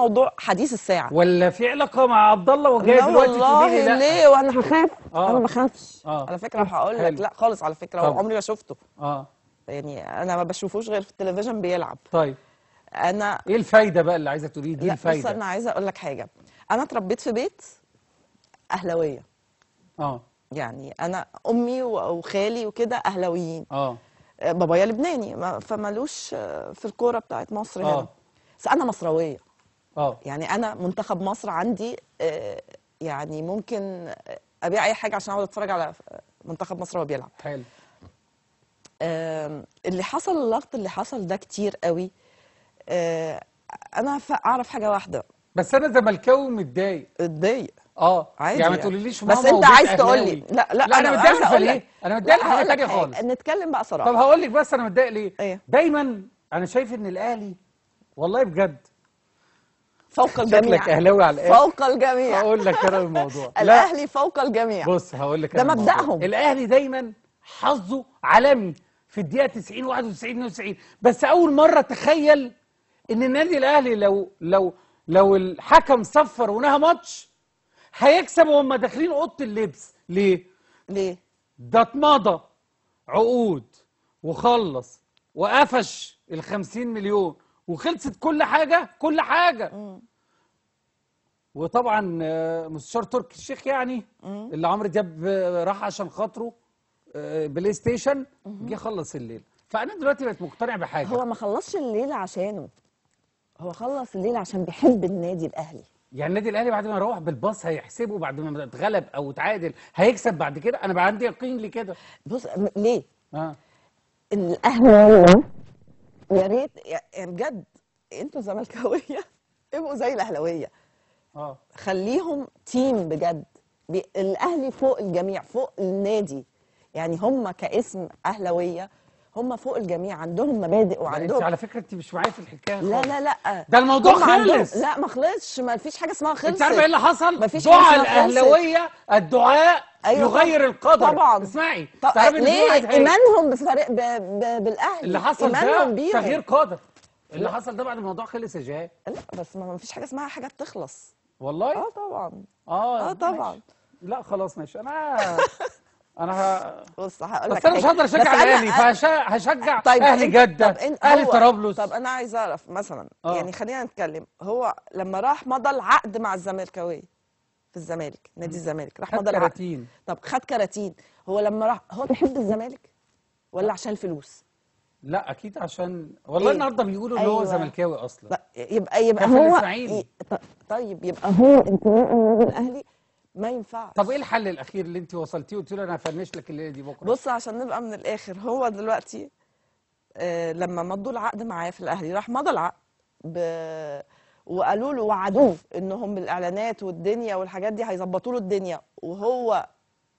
موضوع حديث الساعه ولا في علاقه مع عبد الله وجاي دلوقتي والله لا. ليه وانا هخاف آه. انا ما بخافش آه. على فكره هقول لك لا خالص على فكره طب. وعمري ما شفته اه يعني انا ما بشوفوش غير في التلفزيون بيلعب طيب انا ايه الفايده بقى اللي عايزه تقولي دي الفايده بص انا عايزه اقول لك حاجه انا اتربيت في بيت اهلاويه اه يعني انا امي وخالي وكده اهلاويين اه بابايا لبناني فمالوش في الكوره بتاعت مصر آه. هنا آه. بس انا مصراويه اه يعني انا منتخب مصر عندي آه، يعني ممكن ابيع اي حاجه عشان اقعد اتفرج على منتخب مصر وهو بيلعب حلو اللي حصل اللقط اللي حصل ده كتير قوي آه، انا اعرف حاجه واحده بس انا زملكاوي متضايق متضايق اه عادي يعني ما يعني. تقوليليش بس انت عايز تقول لي لا لا, لا انا متضايق ليه؟ انا متضايق لحاجه ثانيه خالص نتكلم بقى صراحه طب هقول لك بس انا متضايق ليه؟ ايه؟ دايما انا شايف ان الاهلي والله بجد فوق الجميع شكلك اهلاوي على الاهلي فوق الجميع هقول لك انا الموضوع الاهلي فوق الجميع بص هقول لك ده مبدأهم الاهلي دايما حظه عالمي في الدقيقه 90 91 92 بس اول مره تخيل ان النادي الاهلي لو لو لو الحكم صفر ونهى ماتش هيكسب وهم داخلين اوضه اللبس ليه ليه ده اتمضى عقود وخلص وقفش ال 50 مليون وخلصت كل حاجه كل حاجه مم. وطبعا آه، مستشار تركي الشيخ يعني اللي عمرو دياب آه، راح عشان خاطره آه، بلاي ستيشن جه خلص الليله فانا دلوقتي بقيت مقتنع بحاجه هو ما خلصش الليله عشانه هو خلص الليله عشان بيحب النادي الاهلي يعني النادي الاهلي بعد ما يروح بالباص هيحسبه بعد ما اتغلب او اتعادل هيكسب بعد كده انا بقى عندي يقين لكده بص ليه؟ اه الاهلاويه يا ريت بجد انتوا زملكاويه ابقوا زي الاهلاويه آه. خليهم تيم بجد الاهلي فوق الجميع فوق النادي يعني هم كاسم اهلاويه هم فوق الجميع عندهم مبادئ وعندهم على فكره انت مش معايا في الحكايه لا لا لا ده الموضوع خلص عندهم... لا ما خلصش ما فيش حاجه اسمها خلص انت عارفه ايه اللي حصل؟ دعاء الاهلاويه الدعاء أيوة يغير القدر طبعا اسمعي طب ليه ايمانهم بفريق ب... ب... بالاهلي اللي حصل ده تغيير قدر اللي حصل ده بعد الموضوع خلص يا جهاد لا بس ما فيش حاجه اسمها حاجه بتخلص والله اه طبعا اه اه طبعا لا خلاص ماشي انا انا ه... بص هقول لك بس انا مش هقدر اشجع الاهلي فهشجع طيب اهلي جده اهلي طرابلس طب انا عايز اعرف مثلا آه. يعني خلينا نتكلم هو لما راح مضى العقد مع الزمالكاويه في الزمالك نادي الزمالك راح مضى العقد كراتين. طب خد كراتين هو لما راح هو بيحب الزمالك ولا عشان الفلوس لا اكيد عشان والله إيه؟ النهارده بيقولوا أيوة. ان هو أيوة. زملكاوي اصلا يبقى يبقى هو طيب يبقى هو انتمائه من الاهلي ما ينفعش طب ايه الحل الاخير اللي انت وصلتيه وقلت له انا هفنش لك الليله دي بكره بص عشان نبقى من الاخر هو دلوقتي آه لما مضوا العقد معايا في الاهلي راح مضى العقد ب... وقالوا له وعدوه انهم الاعلانات والدنيا والحاجات دي هيظبطوا له الدنيا وهو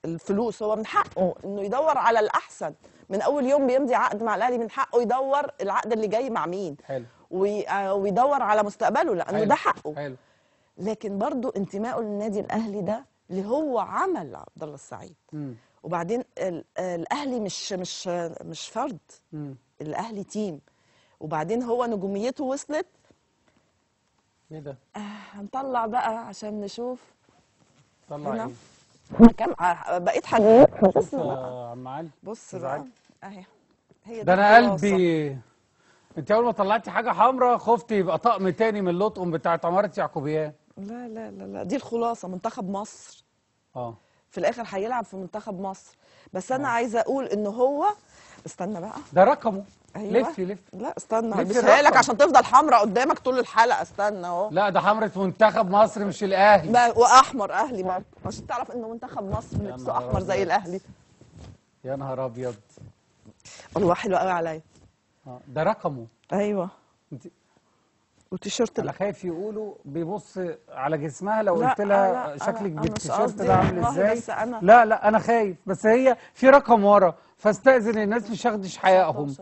الفلوس هو من حقه انه يدور على الاحسن من اول يوم بيمضي عقد مع الاهلي من حقه يدور العقد اللي جاي مع مين حلو آه، ويدور على مستقبله لانه ده حقه حلو. لكن برضو انتمائه للنادي الاهلي ده اللي هو عمل عبد الله السعيد م. وبعدين الاهلي مش مش مش فرد م. الاهلي تيم وبعدين هو نجوميته وصلت ايه ده؟ آه هنطلع بقى عشان نشوف طلع هنا. ايه؟ كم آه، بقيت حاجات بص بقى عم علي بص بقى اهي هي ده انا قلبي انت اول ما طلعتي حاجه حمراء خفت يبقى طقم تاني من لطقم بتاعت عماره يعقوبيان لا لا لا لا دي الخلاصه منتخب مصر اه في الاخر هيلعب في منتخب مصر بس انا أوه. عايزه اقول ان هو استنى بقى ده رقمه ايوه لفي لف لا استنى مش لك عشان تفضل حمراء قدامك طول الحلقه استنى اهو لا ده حمره منتخب مصر مش الاهلي واحمر اهلي برضه عشان تعرف ان منتخب مصر لبسه احمر زي الاهلي يا نهار ابيض الله حلو قوي عليا آه، ده رقمه ايوه وتيشيرت انا خايف يقولوا بيبص على جسمها لو قلت لها شكلك بالتيشيرت ده عامل ازاي لا لا انا خايف بس هي في رقم ورا فاستاذن الناس مش ياخدش حقهم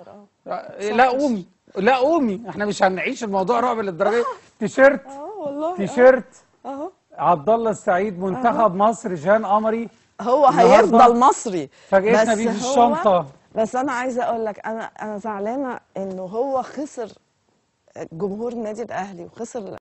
آه، لا قومي لا قومي احنا مش هنعيش الموضوع رعب للدرجه تيشيرت اه والله تيشيرت اهو آه. عبد الله السعيد منتخب مصر جان قمري هو هيفضل مصري فاجئتنا بيه في الشنطه بس انا عايزه اقول لك انا انا زعلانه انه هو خسر جمهور النادي الاهلي وخسر